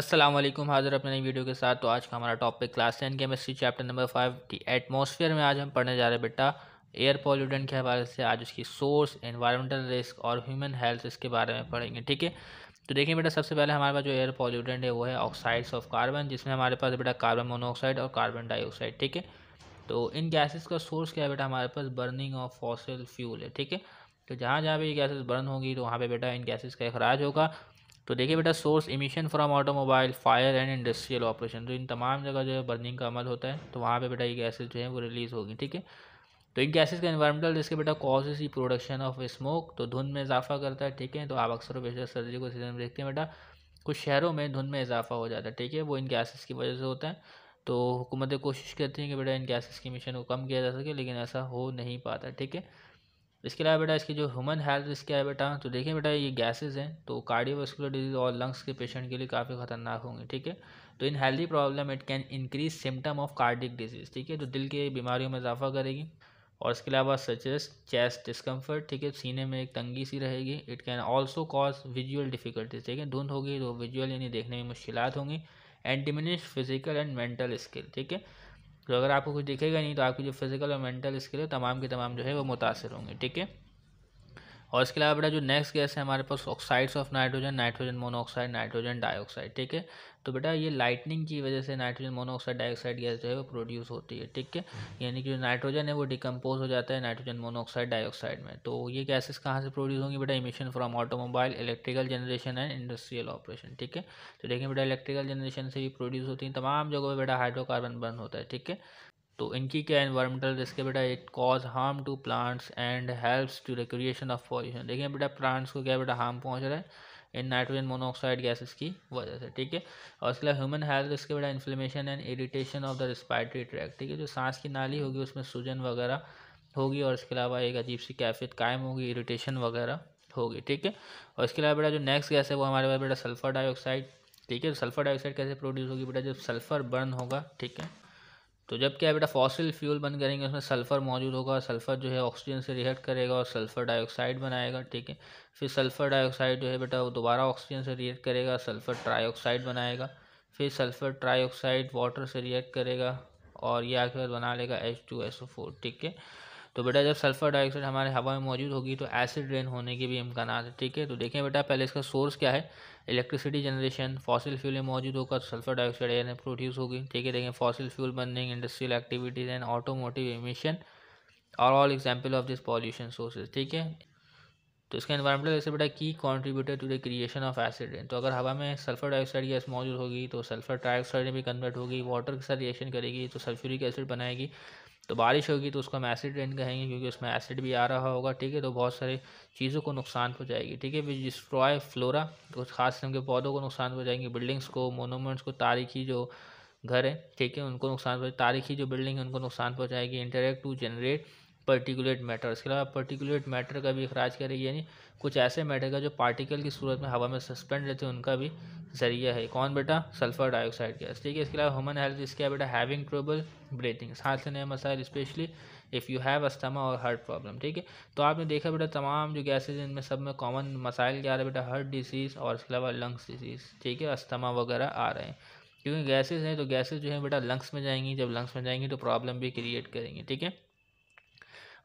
अस्सलाम वालेकुम हाजिर अपने नई वीडियो के साथ तो आज का हमारा topic class ten chemistry chapter number five की एटमॉस्फेयर में आज हम पढ़ने जा रहे हैं बेटा एयर पॉल्यूटेंट के हवाले से आज उसकी सोर्स इन्वायरमेंटल रिस्क और ह्यूमन हेल्थ इसके बारे में पढ़ेंगे ठीक है तो देखिए बेटा सबसे पहले हमारे पास जो एयर पॉल्यूटेंट है वो है ऑक्साइड्स ऑफ कार्बन जिसमें हमारे पास बेटा कार्बन मोनोऑक्साइड और कार्बन डाइऑक्साइड ठीक है तो इन गैसेज का सोर्स क्या है बेटा हमारे पास बर्निंग ऑफ फॉसिल फ्यूल है ठीक है तो जहाँ जहाँ पे ये गैसेस बर्न होंगी तो वहाँ पे बेटा इन गैसेस का अखराज होगा तो देखिए बेटा source emission from automobile fire and industrial operation तो इन तमाम जगह जो है बर्निंग का अमल होता है तो वहाँ पे बेटा ये गैसेज जो है वो रिलीज़ होगी ठीक है तो इन गैसेज का इन्वायरमेंटल रिस्क बेटा कॉजेज ही प्रोडक्शन ऑफ स्मोक तो धुंध में इजाफा करता है ठीक है तो आप अक्सर बेशर सर्दी को सीजन में देखते हैं बेटा कुछ शहरों में धुंध में इजाफा हो जाता है ठीक है वो इन गैसेज की वजह से होता है तो हुकूमतें कोशिश करती हैं कि बेटा इन गैसेज की मिशन को कम किया जा सके लेकिन ऐसा हो नहीं पाता ठीक है इसके अलावा बेटा इसकी जो ह्यूमन हेल्थ रिस्क क्या है बेटा तो देखिए बेटा ये गैसेज हैं तो कार्डियोवास्कुलर डिजीज़ और लंग्स के पेशेंट के लिए काफ़ी खतरनाक होंगे ठीक है तो in healthy problem it can increase symptom of cardiac disease ठीक है जो दिल की बीमारियों में इजाफा करेगी और इसके अलावा सचेस चेस्ट डिस्कम्फर्ट ठीक है सीने में एक तंगी सी रहेगी it can also cause visual difficulties ठीक है धुंध होगी तो विजुअल यानी देखने में मुश्किल होंगी and diminish physical and mental skill ठीक है तो अगर आपको कुछ दिखेगा नहीं तो आपकी जो फिज़िकल और मेंटल स्किल है तमाम के तमाम जो है वो मुतासर होंगे ठीक है और इसके अलावा बेटा जो नेक्स्ट गैस है हमारे पास oxides of nitrogen nitrogen monoxide nitrogen dioxide ठीक है तो बेटा ये लाइटनिंग की वजह से नाइट्रोजन मोनोऑक्साइड डाइऑक्साइड गैस जो है वो प्रोड्यूस होती है ठीक है यानी कि जो नाइट्रोजन है वो डिकम्पोज हो जाता है नाइट्रोजन मोनोऑक्साइड डाइऑक्साइड में तो ये गैसेस कहाँ से प्रोड्यूस होंगी बेटा emission from automobile electrical generation and industrial operation ठीक है तो देखिए बेटा इलेक्ट्रिकल जनरेशन से भी प्रोड्यूस होती है तमाम जगहों पर बेटा हाइड्रोकार्बन बर्न होता है ठीक है तो इनकी क्या इन्वायरमेंटल रिस्क है बेटा it cause harm to plants and helps to recreation of pollution देखिए बेटा प्लांट्स को क्या बेटा हार्म पहुंच रहा है इन नाइट्रोजन मोनोऑक्साइड गैसेस की वजह से ठीक है और इसके अलावा ह्यूमन हेल्थ रिस्क बेटा inflammation and irritation of the respiratory tract ठीक है जो सांस की नाली होगी उसमें सूजन वगैरह होगी और इसके अलावा एक अजीब सी कैफियत कायम होगी इरीटेशन वगैरह होगी ठीक है और इसके अलावा बेटा जो नेक्स्ट गैस है वो हमारे पास बेटा सल्फर डाइऑक्साइड ठीक है सल्फर तो डाइऑक्साइड कैसे प्रोड्यूस होगी बेटा जब सल्फर बर्न होगा ठीक है तो जब क्या बेटा फॉसिल फ्यूल बंद करेंगे उसमें सल्फ़र मौजूद होगा सल्फ़र जो है ऑक्सीजन से रिएक्ट करेगा और सल्फ़र डाइऑक्साइड बनाएगा ठीक है फिर सल्फ़र डाइऑक्साइड जो है बेटा वो दोबारा ऑक्सीजन से रिएक्ट करेगा सल्फ़र ट्राईऑक्साइड बनाएगा फिर सल्फ़र ट्राईऑक्साइड वाटर से रिएक्ट करेगा और ये आखिर बना लेगा H two S O four ठीक है तो बेटा जब सल्फर डाइऑक्साइड हमारे हवा में मौजूद होगी तो एसिड रेन होने के भी इम्कान है ठीक है तो देखें बेटा पहले इसका सोर्स क्या है इलेक्ट्रिसिटी जनरेशन फॉसिल फ्यूल में मौजूद होगा तो सल्फर डाइऑक्साइड एयर प्रोड्यूस होगी ठीक है देखें fossil fuel burning industrial activities and automotive emission are all example of this pollution sources ठीक है तो इसका इन्वायरमेंटल जैसे बेटा key contributor to the creation of acid rain तो अगर हवा में सल्फर डाइऑक्साइड गैस मौजूद होगी तो सल्फर ट्राइऑक्साइड में भी कन्वर्ट होगी वाटर के साथ रिएक्शन करेगी तो सल्फ्यूरिक एसिड बनाएगी तो बारिश होगी तो उसको हम एसिड रेन कहेंगे क्योंकि उसमें एसिड भी आ रहा होगा ठीक है तो बहुत सारे चीज़ों को नुकसान पहुँचाएगी ठीक है डिस्ट्रॉय फ्लोरा तो खास किस्म के पौधों को नुकसान पहुँचाएंगे बिल्डिंग्स को मोनोमेंट्स को तारीखी जो घर है ठीक है उनको नुकसान पहुँचा तारीखी जो बिल्डिंग है उनको नुकसान पहुँचाएगी interact to generate particulate matter इसके अलावा पर्टिकुलेट मैटर का भी अखराज करेगी यानी कुछ ऐसे मैटर का जो पार्टिकल की सूरत में हवा में सस्पेंड रहते हैं उनका भी जरिया है कौन बेटा सल्फर डाइऑक्साइड गैस ठीक है इसके अलावा ह्यूमन हेल्थ इसके बेटा हैविंग ट्रबल ब्रीथिंग सांस लेने में मसाइल specially if you have asthma और हार्ट प्रॉब्लम ठीक है तो आपने देखा बेटा तमाम जो गैसेज इनमें सब में कॉमन मसाइल क्या आ रहे बेटा हार्ट डिसीज़ और इसके अलावा लंग्स डिसीज़ ठीक है अस्थमा वगैरह आ रहे हैं क्योंकि गैसेज हैं तो गैसेज जो है बेटा लंग्स में जाएंगी जब लंग्स में जाएंगी तो प्रॉब्लम भी क्रिएट करेंगी ठीक है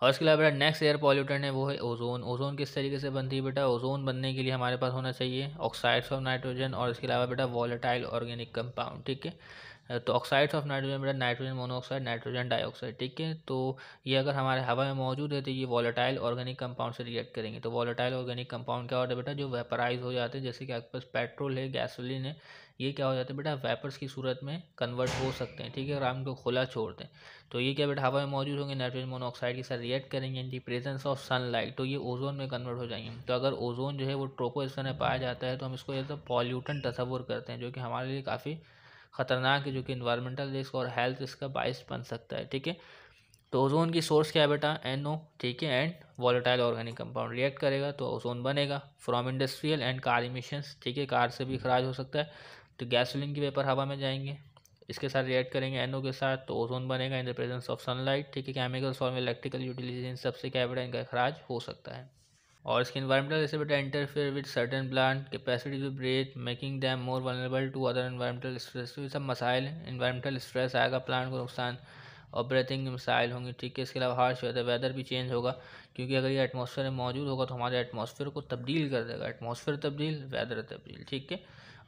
और इसके अलावा बेटा नेक्स्ट एयर पॉल्यूटेंट है वो है ओजोन ओजोन किस तरीके से बनती है बेटा ओजोन बनने के लिए हमारे पास होना चाहिए ऑक्साइड्स ऑफ नाइट्रोजन और इसके अलावा बेटा वॉलेटाइल ऑर्गेनिक कंपाउंड ठीक है तो ऑक्साइड्स ऑफ नाइट्रोजन बेटा नाइट्रोजन मोनोऑक्साइड नाइट्रोजन डाइऑक्साइड ठीक है तो ये अगर हमारे हवा में मौजूद है तो ये वॉलेटाइल ऑर्गेनिक कंपाउंड से रिएक्ट करेंगे तो वॉलेटाइल ऑर्गेनिक कंपाउंड क्या होता है बेटा जो वेपराइज हो जाते हैं जैसे कि आपके पास पेट्रोल है गैसोलिन है ये क्या हो जाता है बेटा वेपर्स की सूरत में कन्वर्ट हो सकते हैं ठीक है और हम इनको खुला छोड़ते हैं तो ये क्या बेटा हवा में मौजूद होंगे नाइट्रोजन मोनोऑक्साइड के साथ रिएक्ट करेंगे in the presence of sunlight तो ये ओजोन में कन्वर्ट हो जाएंगे तो अगर ओजोन जो है वो ट्रोपोस्फेयर में पाया जाता है तो हम इसको एज अ पॉल्यूटन तस्वुर करते हैं जो कि हमारे लिए काफ़ी ख़तरनाक है जो कि इन्वायरमेंटल रिस्क और हेल्थ रिस्क का बायस बन सकता है ठीक है तो ओजोन की सोर्स क्या है बेटा एन ओ ठीक है and volatile organic compound react करेगा तो ओजोन बनेगा from industrial and car emissions ठीक है कार से भी हम्म। खराज हो सकता है तो गैसोलीन की वेपर हवा में जाएंगे इसके साथ रिएक्ट करेंगे एनओ के साथ तो ओजोन बनेगा in the presence of sunlight ठीक है केमिकल्स और इलेक्ट्रिकल यूटिलिटी इन सबसे क्या बेटा इनका खराज हो सकता है और इसके इन्वायरमेंटल जैसे बेटा interfere with certain plant capacity to breathe making them more vulnerable to other environmental stress तो ये सब मसाइल इन्वायरमेंटल स्ट्रेस आएगा प्लांट को नुकसान और ब्रेथिंग के मसाइल होंगे ठीक है इसके अलावा हार्श वेदर वेदर भी चेंज होगा क्योंकि अगर ये एटमोसफेयर में मौजूद होगा तो हमारे एटमोसफेयर को तब्दील कर देगा एटमोसफेयर तब्दील वेदर तब्दील ठीक है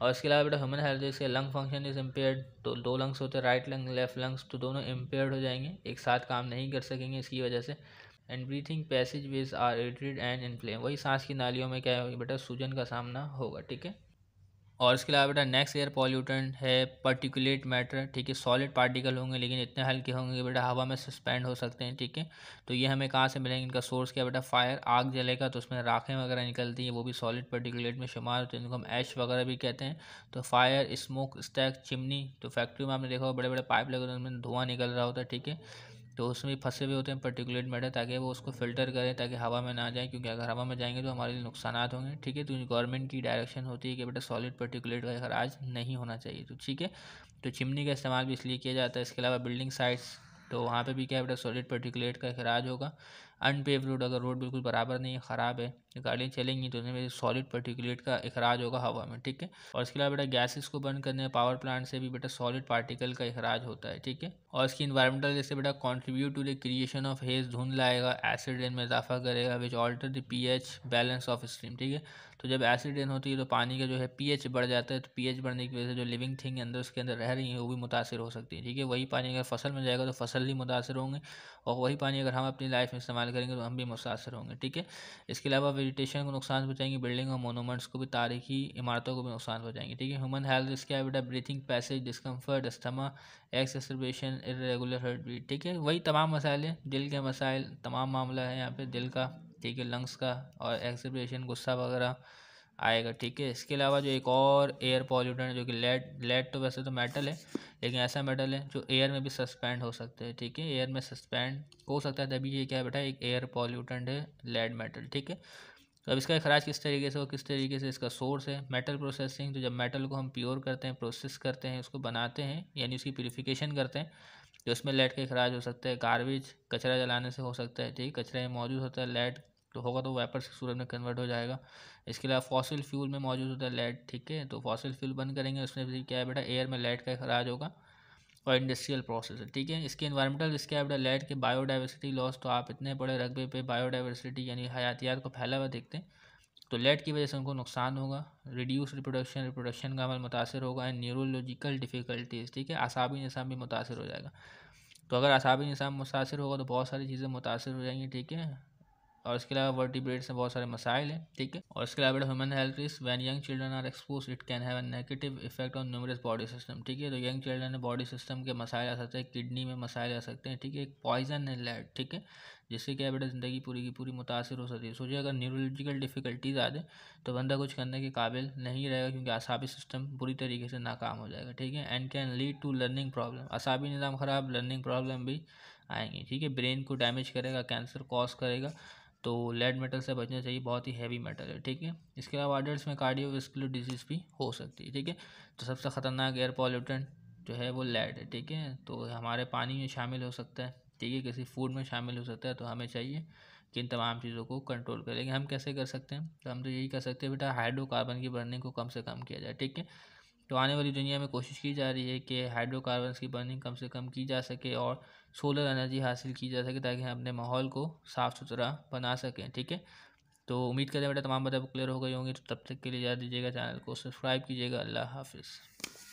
और इसके अलावा बेटा ह्यूमन हेल्थ जैसे लंग फंक्शन इज इम्पेयर्ड तो दो लंग्स होते हैं राइट लंग लेफ्ट लंग्स तो दोनों इम्पेयर्ड हो जाएंगे एक साथ काम नहीं कर सकेंगे इसकी वजह से and breathing passage ways are irritated and inflame वही सांस की नालियों में क्या होगी बेटा सूजन का सामना होगा ठीक है और इसके अलावा बेटा नेक्स्ट एयर पॉल्यूटेंट है पर्टिकुलेट मैटर ठीक है सॉलिड पार्टिकल होंगे लेकिन इतने हल्के होंगे कि बेटा हवा में सस्पेंड हो सकते हैं ठीक है तो ये हमें कहाँ से मिलेंगे इनका सोर्स क्या बेटा फायर आग जलेगा तो उसमें राखें वगैरह निकलती हैं वो भी सॉलिड पर्टिकुलेट में शुमार होते हैं इनको हम ऐश वगैरह भी कहते हैं तो फायर स्मोक स्टैक चिमनी तो फैक्ट्री में आपने देखा हो बड़े बड़े पाइप लगे होते उनमें धुआं निकल रहा होता है ठीक है तो उसमें फंसे हुए होते हैं पर्टिकुलेट मैटर ताकि वो उसको फ़िल्टर करें ताकि हवा में ना जाए क्योंकि अगर हवा में जाएंगे तो हमारे लिए नुकसान होंगे ठीक है तो गवर्नमेंट की डायरेक्शन होती है कि बेटा सॉलिड पर्टिकुलेट का खराज नहीं होना चाहिए तो ठीक है तो चिमनी का इस्तेमाल भी इसलिए किया जाता है इसके अलावा बिल्डिंग साइट्स तो वहाँ पर भी क्या है बेटा सॉलिड पर्टिकुलेट का खराज होगा अनपेव रोड अगर रोड बिल्कुल बराबर नहीं है ख़राब है गाड़ियाँ चलेंगी तो उसमें सॉलिड पर्टिकुलेट का अखराज होगा हवा में ठीक है और इसके अलावा बेटा गैसेस को बंद करने पावर प्लांट से भी बेटा सॉलिड पार्टिकल का अखराज होता है ठीक है और इसकी इन्वायरमेंटल जैसे बेटा contribute to the creation of haze धुंध लाएगा एसिड रेन में इजाफा करेगा which alter the P balance of stream ठीक है तो जब एसिड रेन होती है तो पानी का जो है पीएच बढ़ जाता है तो पीएच बढ़ने की वजह से जो लिविंग थिंग अंदर उसके अंदर रह रही है वो भी मुतासर हो सकती है ठीक है वही पानी अगर फसल में जाएगा तो फसल भी मुतासर होंगे और वही पानी अगर हम अपनी लाइफ में इस्तेमाल करेंगे तो हम भी मुतासर होंगे ठीक है इसके अलावा वेजिटेशन को नुकसान पहुँचाएंगे बिल्डिंग और मोनोमेंट्स को भी तारीखी इमारतों को भी नुकसान पहुँचाएंगे ठीक है ह्यूमन हेल्थ इसके है बेटा breathing passage discomfort asthma exacerbation irregular heart beat ठीक है वही तमाम मसाइल दिल के मसाइल तमाम मामला है यहाँ पर दिल का ठीक है लंग्स का और एक्सप्रेशन गुस्सा वगैरह आएगा ठीक है इसके अलावा जो एक और एयर पॉल्यूटेंट जो कि लेड लेड तो वैसे तो मेटल है लेकिन ऐसा मेटल है जो एयर में भी सस्पेंड हो सकते हैं ठीक है एयर में सस्पेंड हो सकता है तभी ये क्या बेटा एक एयर पॉल्यूटेंट है लेड मेटल ठीक है तो अब इसका अखराज किस तरीके से और किस तरीके से इसका सोर्स है मेटल प्रोसेसिंग तो जब मेटल को हम प्योर करते हैं प्रोसेस करते हैं उसको बनाते हैं यानी उसकी प्योरीफिकेशन करते हैं जो इसमें लेट के खराज हो सकते हैं गार्बेज कचरा जलाने से हो सकता है ठीक कचरा मौजूद होता है लेट तो होगा तो वेपर से सूरज में कन्वर्ट हो जाएगा इसके अलावा फॉसिल फ्यूल में मौजूद होता है लेट ठीक है तो फॉसिल फ्यूल बंद करेंगे उसमें भी क्या है बेटा एयर में लेट का खराज होगा और इंडस्ट्रियल प्रोसेस ठीक है इसके इन्वायरमेंटल इसके है बेटा लेट के बायोडाइवर्सिटी लॉस तो आप इतने बड़े रकबे पर बायोडाइवर्सिटी यानी हयातियात को फैला हुआ देखते हैं तो लेट की वजह से उनको नुकसान होगा रिड्यूस रिप्रोडक्शन रिप्रोडक्शन का अमल मुतासर होगा एंड न्यूरोलॉजिकल डिफ़िकल्टीज़ ठीक है आसाबी निज़ाम भी मुतासर हो जाएगा तो अगर आसाबी निज़ाम मुतासर होगा तो बहुत सारी चीज़ें मुतासर हो जाएंगी ठीक है और इसके अलावा वर्टिब्रेट्स में बहुत सारे मसाइल हैं ठीक है और इसके अलावा human health risk when young children are expose it can have negative effect on numerous body system ठीक है तो यंग चिल्ड्रन में बॉडी सिस्टम के मसाइल आ सकते हैं किडनी में मसाइल आ सकते हैं ठीक है एक पॉइजन है लैड ठीक है जिससे क्या बेटा ज़िंदगी पूरी की पूरी मुतासर हो सकती है सोचिए अगर न्यूरोलॉजिकल डिफ़िकल्टीज आ जाए तो बंदा कुछ करने के काबिल नहीं रहेगा क्योंकि असाबी सिस्टम पूरी तरीके से नाकाम हो जाएगा ठीक है and can lead to learning problem असाबी निज़ाम ख़राब लर्निंग प्रॉब्लम भी आएंगी ठीक है ब्रेन को डैमेज करेगा कैंसर कॉज करेगा तो लेड मेटल से बचना चाहिए बहुत ही हैवी मेटल है ठीक है इसके अलावा आर्डर्स में कार्डियोवेस्कुलर डिजीज़ भी हो सकती है ठीक है तो सबसे ख़तरनाक एयर पॉल्यूटेंट जो है वो लेड है ठीक है तो हमारे पानी में शामिल हो सकता है ठीक है किसी फूड में शामिल हो सकता है तो हमें चाहिए कि इन तमाम चीज़ों को कंट्रोल करेंगे हम कैसे कर सकते हैं तो हम तो यही कर सकते हैं बेटा हाइड्रोकार्बन की बर्निंग को कम से कम किया जाए ठीक है तो आने वाली दुनिया में कोशिश की जा रही है कि हाइड्रोकार्बन की बर्निंग कम से कम की जा सके और सोलर एनर्जी हासिल की जा सके ताकि हम अपने माहौल को साफ़ सुथरा बना सकें ठीक है तो उम्मीद करें बेटा तमाम बातें क्लियर हो गई होंगी तो तब तक के लिए जा दीजिएगा चैनल को सब्सक्राइब कीजिएगा अल्लाह हाफिज़